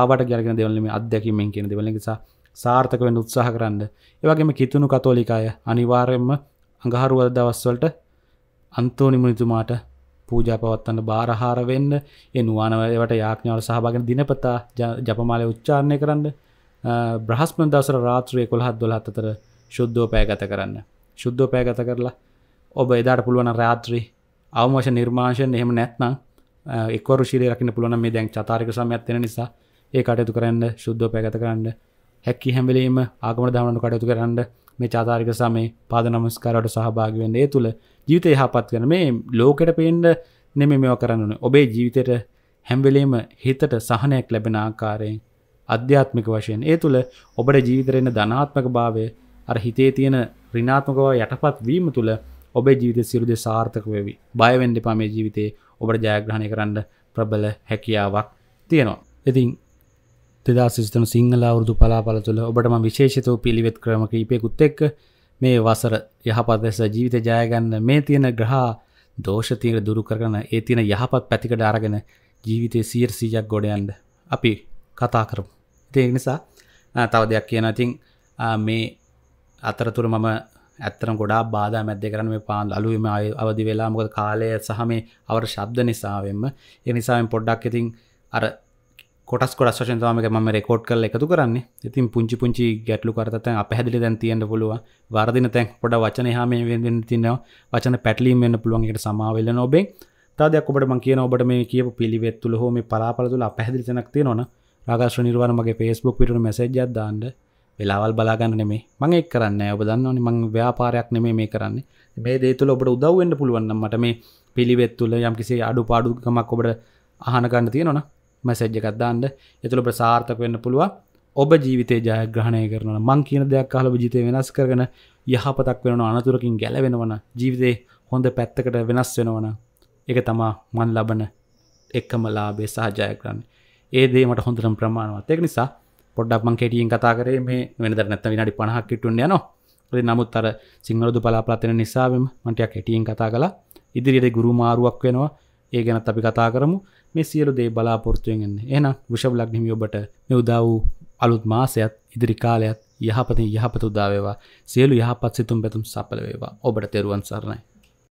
ආවට ගැගෙන දෙවලීම අධ්‍යැකීමෙන් කියෙන දෙවලනිසා සාර්ථකවෙන් උත්සාහ කරන්න ඒවගේම කිතුුණු කතෝලිකාය අනිවාර්යෙන්ම අඟහරුවද දවස්වලට අන්තෝනිමනිතුමාට පූජ පවත්වන්න බාරහාර වෙන්න එනුවානවලට යාඥාවල සහභාගෙන දිනපතා ජපමාලය උච්චාරණය කරන්න බ්‍රහස්ම දවසර රාත්‍රය කොළහත් දොළහත්තර ශුද්ධෝ පෑගත කරන්න ශුද්ධෝ පෑගත කරලා ඔබ එදාට පුළුවන රාත්‍රී අවමෝෂ නිර්මාශයෙන් එහෙම නැත්නම් එක්වර ශීලයකින්න පුළුවන් මේ දැන් චතාරික සමයක්ත්වෙන නිසා ඒ කටයුතු කරන්න ශුද්ධ පැගත කරන්න හැක්කි හැමිලීම ආගම දමනු කටයුතු කරන්න මේ චාතාරික සමේ පාද නමස්කාරට සහභාගවෙන්න ඒ තුළ ජීවිතය හපත් කරන මේ ලෝකට පේන්ඩ නෙම මෙෝ කරන්නන ඔබේ ජීවිතයට හැම්වෙලීම හිතට සහනයක් ලැබෙන ආකාරයෙන් අධ්‍යාත්මික වශයෙන් ඒ තුළ ඔබට ජීවිතරෙන්න ධනාත්මක භාවය අර හිතේ තියෙන රිනාත්මකව යටපත් වීම තුළ ඔබේ ජීවිත සිරුද සාර්ථක වෙවි බයවෙන්ඩ පමේ ජීවිතේ ඔබට ජයග්‍රහණය කරන්න ප්‍රබල හැකියාවක් තියෙනවා. ඉතින් තෙදා සිිතන සිංහල අවුරදු පලාපල තුළ ඔබටම විශේෂතව පිළිවෙත් ක්‍රමක ඉපෙකුත් එක් මේ වසර යහපත් ලෙස ජීවිත ජයගන්න මේ තියෙන ග්‍රහා දෝෂතීර දුරු කරන ඒ තියෙන යහපත් පැතිකට අරගෙන ජීවිතය සීර්සීජක් ගොඩයන්ඩ අපි කතා කරමු. තිය නිසා තව දෙයක් කියන ඉතින් මේ අතරතුර මම ඇත්තරම් ගොඩා බාධ මැද්ද කරන මේ පාන් අලුවම අවදි වෙලා මොකද කාලය සහ මේ අවර ශබ්ද නිසාවෙන්ම ඒ නිසාෙන් පොඩ්ඩක් ඉතින් අර කොටස් කොටස් වශයෙන් තමක ම රෙකෝඩ් කල එකතු කරන්නේ ඉතින් පුංචි පුංචි ගැටලු කරතන් අපහැදිලි දැන් තියෙන්ට පුළුව වරදින තැන් පොඩ වචන හාම වෙන්ෙන් තින්නවා වචන පැටලීම වෙන්න පුළුවන්ට සමාවෙල්ල නොබේ තදයක් ඔබට මං කියන ඔබට මේ කියපු පිළිවෙත්තුල හෝ මේ පලාපලතුල අපහැදිලි තැනක් තියෙනවන රාගශ්‍ර නිර්වාණමගේ පේස්බුක් පිටු මැසේජ්ජත් දාන්න වෙලාවල් බලාගන්න නෙමේ මං එක් කරන්න ඔබ දන්න ඕනි මං ව්‍යාපාරයක් නෙමේ මේ කරන්න මේ දේ තුළ ඔබට උදව්වෙන්න්න පුළුවන් මට මේ පිළිවෙත් තුළ යම් කිසි අඩු පාඩුකමක් ඔබට අහනකන්න තියෙනවන මැසැජ්ජ එකත්දාන්න එතුළ ප්‍රසාර්ථක වෙන්න පුළුව ඔබ ජීවිතේ ජයග්‍රහණය කරන මං කියන දෙයක් කාල ජීතය වෙනස් කරගෙන යහපතක් වෙන අනතුරකින් ගැලවෙනවන ජීවිතේ හොඳ පැත්තකට වෙනස් වෙනවන එක තමා මන් ලබන එක්කම ලාබේ සහජය කරන්න ඒ දේ මට හොඳරම් ප්‍රමාණවත් එක් නිසා පොඩ්ඩක් මං කෙටියෙන් කතා කරේ මේ වෙනද නැත්ත විනාඩි පණහක් කිටුන්න යනවා ඇති නමුත් අර සිංහලදු පලාපලත්වෙන නිසාවෙන් මටයක් කෙටියෙන් කතා කලා ඉදිරියට ගුරු මාරුවක් වෙනවා ඒ ගැනත් අපි කතා කරමු මේ සියලු දේ බලාපොරත්තුවෙන්න්න එන විෂබ ලක්නිමිය ඔබට මේ උදා වූ අලුත් මාසයත් ඉදිරි කාලයත් යහපතින් යහපතුදාවේවා සියලු යහපත් සිතුම් පැතුම් සපලවේවා ඔබට තෙරුවන් සරණයි